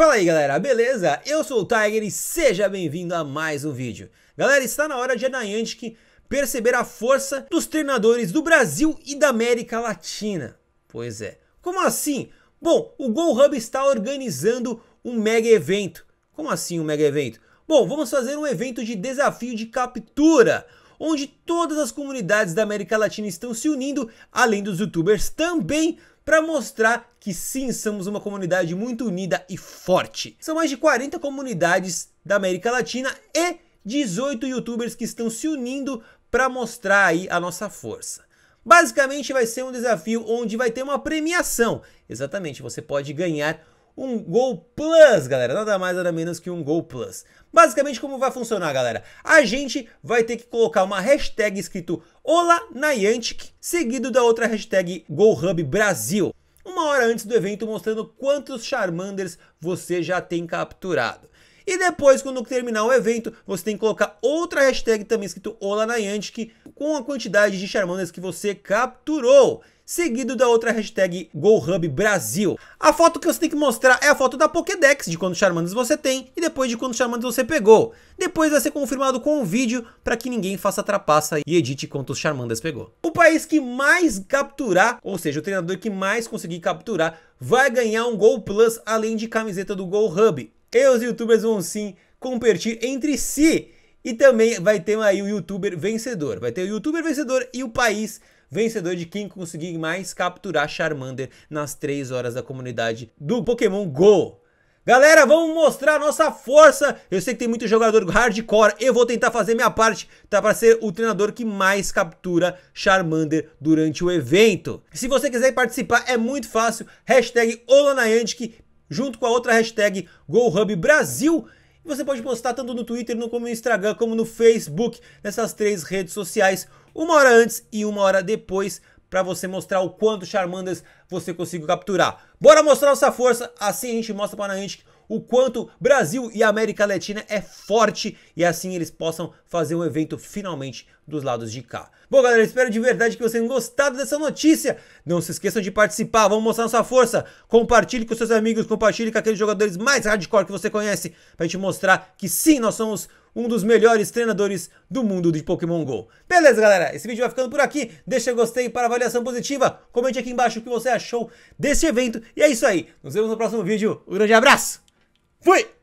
Fala aí galera, beleza? Eu sou o Tiger e seja bem-vindo a mais um vídeo. Galera, está na hora de a Niantic perceber a força dos treinadores do Brasil e da América Latina. Pois é. Como assim? Bom, o Go Hub está organizando um mega evento. Como assim um mega evento? Bom, vamos fazer um evento de desafio de captura onde todas as comunidades da América Latina estão se unindo, além dos youtubers também, para mostrar que sim, somos uma comunidade muito unida e forte. São mais de 40 comunidades da América Latina e 18 youtubers que estão se unindo para mostrar aí a nossa força. Basicamente vai ser um desafio onde vai ter uma premiação. Exatamente, você pode ganhar um Gol Plus, galera. Nada mais, nada menos que um Gol Plus. Basicamente, como vai funcionar, galera? A gente vai ter que colocar uma hashtag escrito Olá Niantic, seguido da outra hashtag GoHub Brasil. Uma hora antes do evento, mostrando quantos Charmanders você já tem capturado. E depois, quando terminar o evento, você tem que colocar outra hashtag também escrito Olá na Yantic com a quantidade de Charmanders que você capturou seguido da outra hashtag GoHub Brasil. A foto que você tem que mostrar é a foto da Pokédex, de quantos Charmanders você tem e depois de quantos Charmanders você pegou. Depois vai ser confirmado com um vídeo para que ninguém faça trapaça e edite quantos Charmanders pegou. O país que mais capturar, ou seja, o treinador que mais conseguir capturar, vai ganhar um Gol Plus além de camiseta do GoHub e os youtubers vão sim competir entre si. E também vai ter aí o youtuber vencedor. Vai ter o youtuber vencedor e o país vencedor de quem conseguir mais capturar Charmander nas 3 horas da comunidade do Pokémon GO. Galera, vamos mostrar nossa força. Eu sei que tem muito jogador hardcore. Eu vou tentar fazer minha parte tá, para ser o treinador que mais captura Charmander durante o evento. Se você quiser participar, é muito fácil. Hashtag Olanayantic, junto com a outra hashtag GoHubBrasil. você pode postar tanto no Twitter, como no Instagram, como no Facebook, nessas três redes sociais, uma hora antes e uma hora depois, para você mostrar o quanto Charmandas você conseguiu capturar. Bora mostrar nossa força, assim a gente mostra para a gente o quanto Brasil e América Latina é forte e assim eles possam fazer um evento finalmente dos lados de cá. Bom, galera, espero de verdade que vocês tenham gostado dessa notícia. Não se esqueçam de participar, vamos mostrar nossa força. Compartilhe com seus amigos, compartilhe com aqueles jogadores mais hardcore que você conhece, pra gente mostrar que sim, nós somos um dos melhores treinadores do mundo de Pokémon GO. Beleza, galera? Esse vídeo vai ficando por aqui. Deixa o gostei para avaliação positiva. Comente aqui embaixo o que você achou desse evento. E é isso aí. Nos vemos no próximo vídeo. Um grande abraço! Fui!